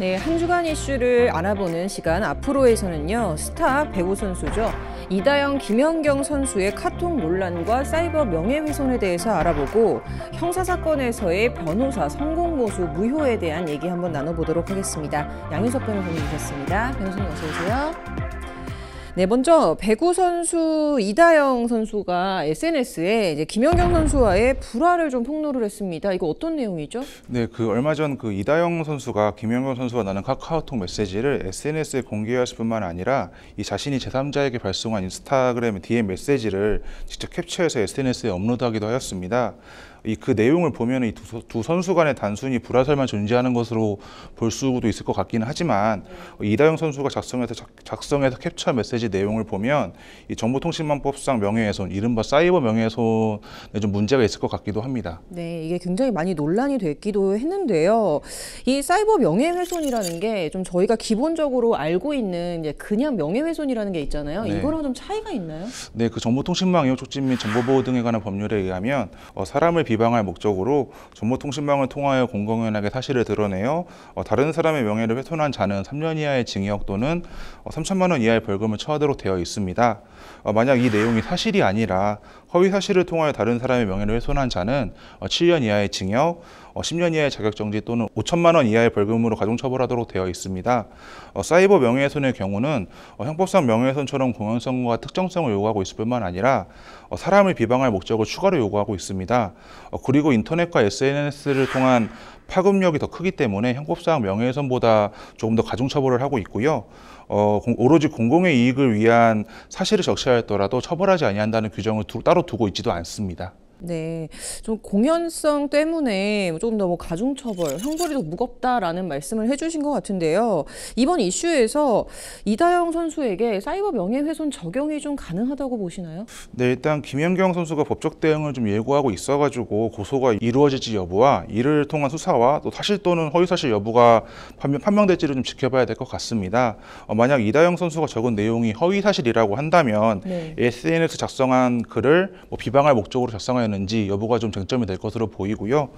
네, 한 주간 이슈를 알아보는 시간 앞으로에서는요. 스타 배우 선수죠. 이다영, 김연경 선수의 카톡 논란과 사이버 명예훼손에 대해서 알아보고 형사 사건에서의 변호사 성공 모수 무효에 대한 얘기 한번 나눠보도록 하겠습니다. 양윤석 변호사님 모셨습니다. 변호사님 어서 오세요. 네, 먼저 배구 선수 이다영 선수가 SNS에 이제 김연경 선수와의 불화를 좀 폭로를 했습니다. 이거 어떤 내용이죠? 네, 그 얼마 전 그 이다영 선수가 김연경 선수와 나눈 카카오톡 메시지를 SNS에 공개했을 뿐만 아니라 이 자신이 제3자에게 발송한 인스타그램 DM 메시지를 직접 캡처해서 SNS에 업로드하기도 하였습니다. 이그 내용을 보면 이두 선수 간에 단순히 불화설만 존재하는 것으로 볼 수도 있을 것 같기는 하지만 네. 이다영 선수가 작성해서 작성해서 캡처 메시지 내용을 보면 이 정보통신망법상 명예훼손, 이른바 사이버 명예훼손에 좀 문제가 있을 것 같기도 합니다. 네, 이게 굉장히 많이 논란이 됐기도 했는데요. 이 사이버 명예훼손이라는 게 좀 저희가 기본적으로 알고 있는 이제 그냥 명예훼손이라는 게 있잖아요. 네. 이거랑 좀 차이가 있나요? 네, 그 정보통신망 이용 촉진 및 정보보호 등에 관한 법률에 의하면 어, 사람을 비방할 목적으로 정보통신망을 통하여 공공연하게 사실을 드러내어 어, 다른 사람의 명예를 훼손한 자는 3년 이하의 징역 또는 3천만 어, 원 이하의 벌금을 처하도록 되어 있습니다. 어, 만약 이 내용이 사실이 아니라 허위 사실을 통하여 다른 사람의 명예를 훼손한 자는 7년 어, 이하의 징역, 10년 어, 이하의 자격정지 또는 5천만 원 이하의 벌금으로 가중처벌하도록 되어 있습니다. 어, 사이버 명예훼손의 경우는 형법상 명예훼손처럼 공연성과 특정성을 요구하고 있을 뿐만 아니라 사람을 비방할 목적을 추가로 요구하고 있습니다. 그리고 인터넷과 SNS를 통한 파급력이 더 크기 때문에 형법상 명예훼손보다 조금 더 가중처벌을 하고 있고요. 어, 오로지 공공의 이익을 위한 사실을 적시하였더라도 처벌하지 아니한다는 규정을 두, 따로 두고 있지도 않습니다. 네, 좀 공연성 때문에 조금 더뭐 가중처벌, 형벌이더 무겁다라는 말씀을 해주신 것 같은데요. 이번 이슈에서 이다영 선수에게 사이버 명예훼손 적용이 좀 가능하다고 보시나요? 네, 일단 김연경 선수가 법적 대응을 좀 예고하고 있어가지고 고소가 이루어질지 여부와 이를 통한 수사와 또 사실 또는 허위사실 여부가 판명, 될지를좀 지켜봐야 될 것 같습니다. 어, 만약 이다영 선수가 적은 내용이 허위사실이라고 한다면 네. SNS 작성한 글을 뭐 비방할 목적으로 작성한 있었는지 여부가 좀 쟁점이 될 것으로 보이고요.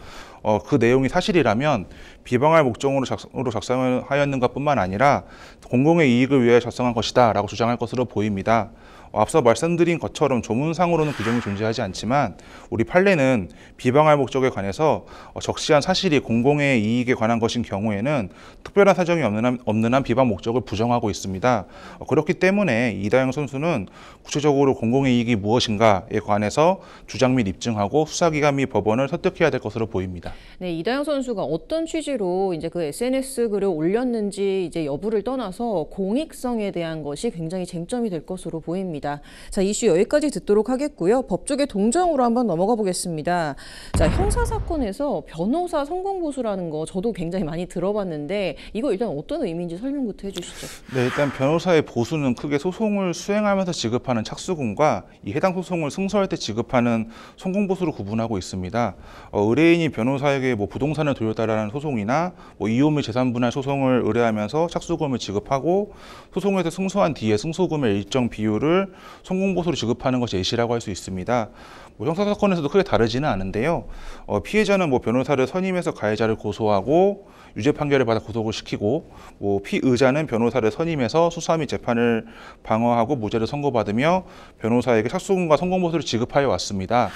어, 그 내용이 사실이라면 비방할 목적으로 작성 작성하였는가뿐만 아니라 공공의 이익을 위해 작성한 것이다라고 주장할 것으로 보입니다. 앞서 말씀드린 것처럼 조문상으로는 규정이 존재하지 않지만 우리 판례는 비방할 목적에 관해서 어, 적시한 사실이 공공의 이익에 관한 것인 경우에는 특별한 사정이 없는 한, 없는 한 비방 목적을 부정하고 있습니다. 어, 그렇기 때문에 이다영 선수는 구체적으로 공공의 이익이 무엇인가에 관해서 주장 및 입증하고 수사기관 및 법원을 설득해야 될 것으로 보입니다. 네, 이다영 선수가 어떤 취지로 이제 그 SNS 글을 올렸는지 이제 여부를 떠나서 공익성에 대한 것이 굉장히 쟁점이 될 것으로 보입니다. 있습니다. 자, 이슈 여기까지 듣도록 하겠고요. 법조계 동정으로 한번 넘어가 보겠습니다. 자, 형사 사건에서 변호사 성공 보수라는 거 저도 굉장히 많이 들어봤는데 이거 일단 어떤 의미인지 설명부터 해주시죠. 네, 일단 변호사의 보수는 크게 소송을 수행하면서 지급하는 착수금과 이 해당 소송을 승소할 때 지급하는 성공 보수로 구분하고 있습니다. 어, 의뢰인이 변호사에게 뭐 부동산을 돌려달라는 소송이나 뭐이혼및 재산 분할 소송을 의뢰하면서 착수금을 지급하고 소송에서 승소한 뒤에 승소금의 일정 비율을 성공보수로 지급하는 것이 예시라고 할 수 있습니다. 뭐 형사 사건에서도 크게 다르지는 않은데요. 어, 피해자는 뭐 변호사를 선임해서 가해자를 고소하고 유죄 판결을 받아 구속을 시키고 뭐 피의자는 변호사를 선임해서 수사 및 재판을 방어하고 무죄를 선고받으며 변호사에게 착수금과 성공보수를 지급하여 왔습니다.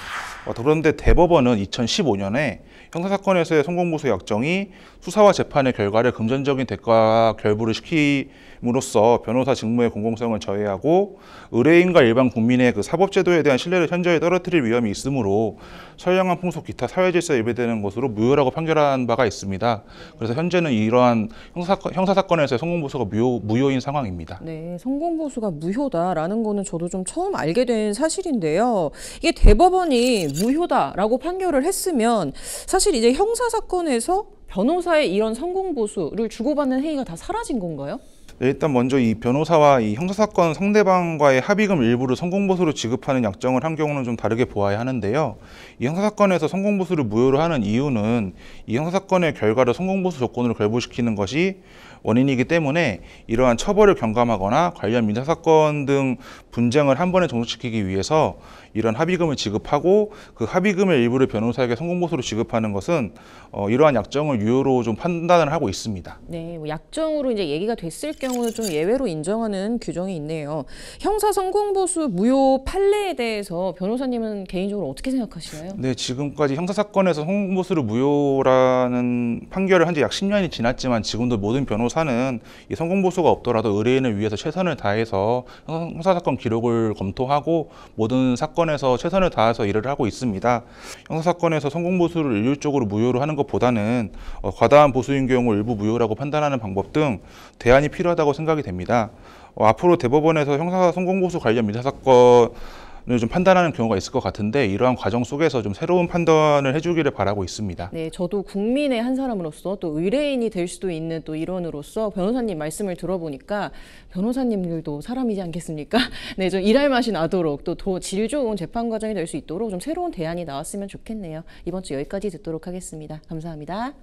어, 그런데 대법원은 2015년에 형사 사건에서의 성공보수 약정이 수사와 재판의 결과를 금전적인 대가 결부를 시킴으로써 변호사 직무의 공공성을 저해하고 의뢰인과 일반 국민의 그 사법제도에 대한 신뢰를 현저히 떨어뜨릴 위험이 있으므로 선량한 풍속 기타 사회 질서에 위배되는 것으로 무효라고 판결한 바가 있습니다. 그래서 현재는 이러한 형사형사사건에서 성공보수가 무효, 무효인 상황입니다. 네, 성공보수가 무효다라는 거는 저도 좀 처음 알게 된 사실인데요. 이게 대법원이 무효다라고 판결을 했으면 사실 이제 형사사건에서 변호사의 이런 성공보수를 주고받는 행위가 다 사라진 건가요? 일단 먼저 이 변호사와 이 형사사건 상대방과의 합의금 일부를 성공보수로 지급하는 약정을 한 경우는 좀 다르게 보아야 하는데요. 이 형사사건에서 성공보수를 무효로 하는 이유는 이 형사사건의 결과를 성공보수 조건으로 결부시키는 것이 원인이기 때문에 이러한 처벌을 경감하거나 관련 민사사건 등 분쟁을 한 번에 종속시키기 위해서 이런 합의금을 지급하고 그 합의금의 일부를 변호사에게 성공보수로 지급하는 것은 어, 이러한 약정을 유효로 좀 판단을 하고 있습니다. 네, 뭐 약정으로 이제 얘기가 됐을 경우 경우는 좀 예외로 인정하는 규정이 있네요. 형사 성공보수 무효 판례에 대해서 변호사님은 개인적으로 어떻게 생각하시나요? 네, 지금까지 형사 사건에서 성공보수를 무효라는 판결을 한 지 약 10년이 지났지만 지금도 모든 변호사는 이 성공보수가 없더라도 의뢰인을 위해서 최선을 다해서 형사 사건 기록을 검토하고 모든 사건에서 최선을 다해서 일을 하고 있습니다. 형사 사건에서 성공보수를 일률적으로 무효로 하는 것보다는 어, 과다한 보수인 경우 일부 무효라고 판단하는 방법 등 대안이 필요하다. 필요하다고 생각이 됩니다. 어, 앞으로 대법원에서 형사 성공고수 관련 민사 사건을 좀 판단하는 경우가 있을 것 같은데 이러한 과정 속에서 좀 새로운 판단을 해주기를 바라고 있습니다. 네, 저도 국민의 한 사람으로서 또 의뢰인이 될 수도 있는 또 일원으로서 변호사님 말씀을 들어보니까 변호사님들도 사람이지 않겠습니까? 네, 좀 일할 맛이 나도록 또질 좋은 재판 과정이 될 수 있도록 좀 새로운 대안이 나왔으면 좋겠네요. 이번 주 여기까지 듣도록 하겠습니다. 감사합니다.